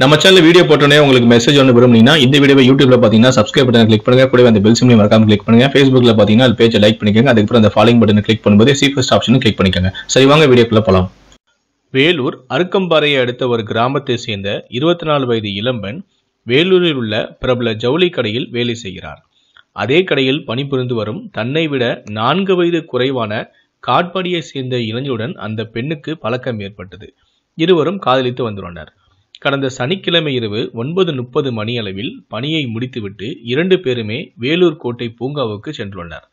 நம்ம channel video போட்டோன்னே உங்களுக்கு மெசேஜ் ஒன்று விரும்புனீங்கன்னா இந்த வீடியோ யூடியூப்ல பார்த்தீங்கன்னா சப்ஸ்கிரைப் பட்டன் கிளிக் பண்ணுங்க கூட அந்த பெல் சிம்லையும் மறக்காம கிளிக் பண்ணுங்க ஃபேஸ்புக்ல பார்த்தீங்கன்னா அது பேஜை லைக் பண்ணிக்கோங்க அதுக்கப்புறம் அந்த ஃபாலோயிங் பட்டன் கிளிக் பண்ணும்போது சி ஃபர்ஸ்ட் ஆப்ஷனும் கிளிக் பண்ணிக்கோங்க சரி வாங்க வீடியோக்குள்ள போகலாம் வேலூர் அருக்கம்பாறையை அடுத்த ஒரு கிராமத்தை சேர்ந்த இருபத்தி நாலு வயது இளம்பன் வேலூரில் உள்ள பிரபல ஜவுளி கடையில் வேலை செய்கிறார் அதே கடையில் பணிபுரிந்து வரும் தன்னை விட நான்கு வயது குறைவான காட்பாடியை சேர்ந்த இளைஞருடன் அந்த பெண்ணுக்கு பழக்கம் ஏற்பட்டது இருவரும் காதலித்து வந்துள்ளனர் கடந்த சனிக்கிழமை இரவு ஒன்பது முப்பது மணியளவில் பணியை முடித்துவிட்டு இரண்டு பேருமே வேலூர் கோட்டை பூங்காவுக்கு சென்றுள்ளனர்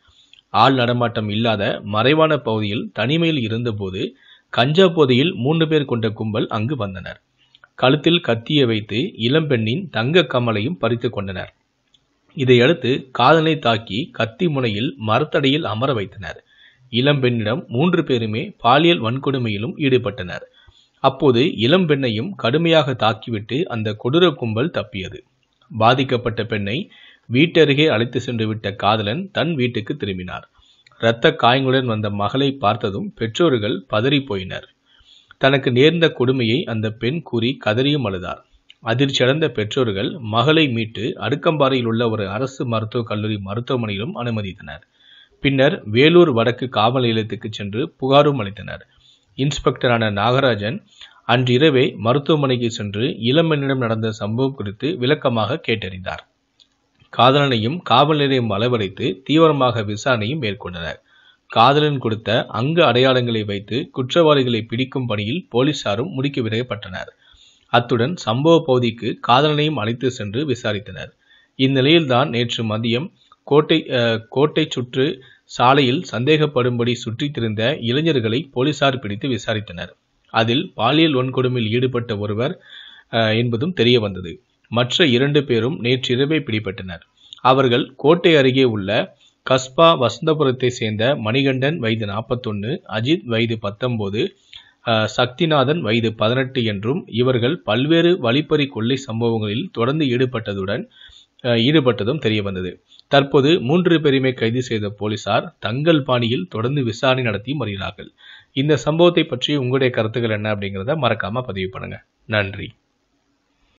ஆள் நடமாட்டம் இல்லாத மறைவான பகுதியில் தனிமையில் இருந்தபோது கஞ்சா போதையில் மூன்று பேர் கொண்ட கும்பல் அங்கு வந்தனர் கழுத்தில் கத்தியை வைத்து இளம்பெண்ணின் தங்க கமலையும் பறித்து கொண்டனர் இதையடுத்து காதலை தாக்கி கத்தி முனையில் மரத்தடையில் அமர வைத்தனர் இளம்பெண்ணிடம் மூன்று பேருமே பாலியல் வன்கொடுமையிலும் ஈடுபட்டனர் அப்போது இளம் பெண்ணையும் கடுமையாக தாக்கிவிட்டு அந்த கொடூர கும்பல் தப்பியது பாதிக்கப்பட்ட பெண்ணை வீட்டருகே அழைத்து சென்றுவிட்ட காதலன் தன் வீட்டுக்கு திரும்பினார் இரத்த காயங்களுடன் வந்த மகளை பார்த்ததும் பெற்றோர்கள் பதறி போயினர் தனக்கு நேர்ந்த கொடுமையை அந்த பெண் கூறி கதறியும் அழுதார் அதிர்ச்சியடைந்த பெற்றோர்கள் மகளை மீட்டு அடுக்கம்பாறையில் உள்ள ஒரு அரசு மருத்துவக் கல்லூரி மருத்துவமனையிலும் அனுமதித்தனர் பின்னர் வேலூர் வடக்கு காவல் நிலையத்துக்கு சென்று புகாரும் அளித்தனர் இன்ஸ்பெக்டரான நாகராஜன் அன்றிரவே மருத்துவமனைக்கு சென்று இளம்பெண்ணிடம் நடந்த சம்பவம் குறித்து விளக்கமாக கேட்டறிந்தார் காதலனையும் நிலையம் அளவரைத்து தீவிரமாக விசாரணையும் மேற்கொண்டனர் காதலன் கொடுத்த அங்கு அடையாளங்களை வைத்து குற்றவாளிகளை பிடிக்கும் பணியில் போலீசாரும் முடுக்கி விடப்பட்டனர் அத்துடன் சம்பவ பகுதிக்கு காதலனையும் அழைத்து சென்று விசாரித்தனர் இந்நிலையில்தான் நேற்று மதியம் கோட்டை கோட்டை சுற்று சாலையில் சந்தேகப்படும்படி சுற்றித் திரிந்த இளைஞர்களை போலீசார் பிடித்து விசாரித்தனர் அதில் பாலியல் வன்கொடுமையில் ஈடுபட்ட ஒருவர் என்பதும் தெரிய வந்தது மற்ற இரண்டு பேரும் நேற்றிரவே பிடிபட்டனர் அவர்கள் கோட்டை அருகே உள்ள கஸ்பா வசந்தபுரத்தை சேர்ந்த மணிகண்டன் வயது நாற்பத்தொன்று அஜித் வயது பத்தொன்பது சக்திநாதன் வயது பதினெட்டு என்றும் இவர்கள் பல்வேறு வழிப்பறி கொள்ளை சம்பவங்களில் தொடர்ந்து ஈடுபட்டதுடன் ஈடுபட்டதும் தெரிய வந்தது தற்போது மூன்று பேருமே கைது செய்த போலீசார் தங்கள் பாணியில் தொடர்ந்து விசாரணை நடத்தி வருகிறார்கள் இந்த சம்பவத்தை பற்றி உங்களுடைய கருத்துக்கள் என்ன அப்படிங்கிறத மறக்காம பதிவு பண்ணுங்க நன்றி